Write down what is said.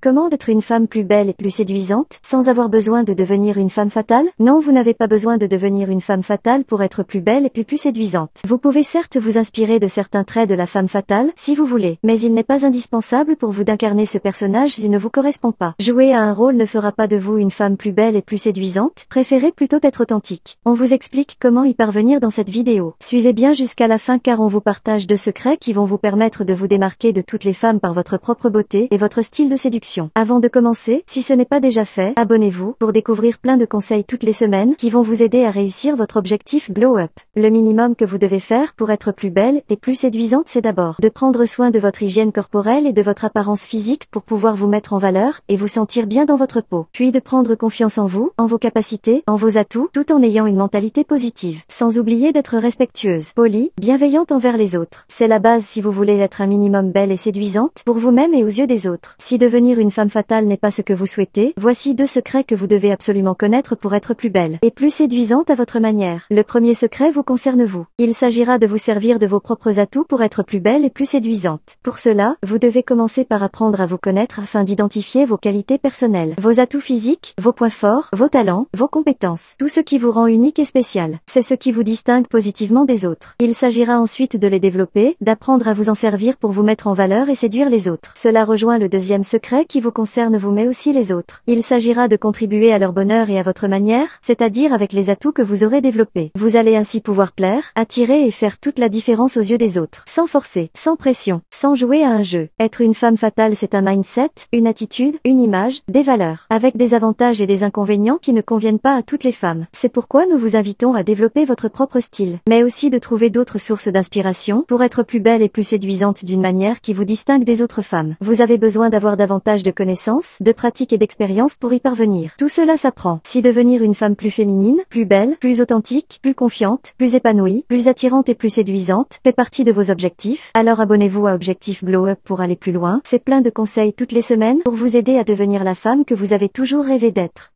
Comment être une femme plus belle et plus séduisante sans avoir besoin de devenir une femme fatale Non, vous n'avez pas besoin de devenir une femme fatale pour être plus belle et plus plus séduisante. Vous pouvez certes vous inspirer de certains traits de la femme fatale si vous voulez, mais il n'est pas indispensable pour vous d'incarner ce personnage s'il ne vous correspond pas. Jouer à un rôle ne fera pas de vous une femme plus belle et plus séduisante, préférez plutôt être authentique. On vous explique comment y parvenir dans cette vidéo. Suivez bien jusqu'à la fin car on vous partage deux secrets qui vont vous permettre de vous démarquer de toutes les femmes par votre propre beauté et votre style de séduction. Avant de commencer, si ce n'est pas déjà fait, abonnez-vous pour découvrir plein de conseils toutes les semaines qui vont vous aider à réussir votre objectif Glow Up. Le minimum que vous devez faire pour être plus belle et plus séduisante, c'est d'abord de prendre soin de votre hygiène corporelle et de votre apparence physique pour pouvoir vous mettre en valeur et vous sentir bien dans votre peau. Puis de prendre confiance en vous, en vos capacités, en vos atouts, tout en ayant une mentalité positive. Sans oublier d'être respectueuse, polie, bienveillante envers les autres. C'est la base si vous voulez être un minimum belle et séduisante pour vous-même et aux yeux des autres. Si devenir une femme fatale n'est pas ce que vous souhaitez, voici deux secrets que vous devez absolument connaître pour être plus belle et plus séduisante à votre manière. Le premier secret vous concerne vous. Il s'agira de vous servir de vos propres atouts pour être plus belle et plus séduisante. Pour cela, vous devez commencer par apprendre à vous connaître afin d'identifier vos qualités personnelles, vos atouts physiques, vos points forts, vos talents, vos compétences, tout ce qui vous rend unique et spécial. C'est ce qui vous distingue positivement des autres. Il s'agira ensuite de les développer, d'apprendre à vous en servir pour vous mettre en valeur et séduire les autres. Cela rejoint le deuxième secret qui vous concerne vous mais aussi les autres. Il s'agira de contribuer à leur bonheur et à votre manière, c'est-à-dire avec les atouts que vous aurez développés. Vous allez ainsi pouvoir plaire, attirer et faire toute la différence aux yeux des autres. Sans forcer, sans pression, sans jouer à un jeu. Être une femme fatale c'est un mindset, une attitude, une image, des valeurs, avec des avantages et des inconvénients qui ne conviennent pas à toutes les femmes. C'est pourquoi nous vous invitons à développer votre propre style, mais aussi de trouver d'autres sources d'inspiration pour être plus belle et plus séduisante d'une manière qui vous distingue des autres femmes. Vous avez besoin d'avoir davantage de connaissances, de pratiques et d'expériences pour y parvenir. Tout cela s'apprend. Si devenir une femme plus féminine, plus belle, plus authentique, plus confiante, plus épanouie, plus attirante et plus séduisante fait partie de vos objectifs, alors abonnez-vous à Objectif Blow Up pour aller plus loin. C'est plein de conseils toutes les semaines pour vous aider à devenir la femme que vous avez toujours rêvé d'être.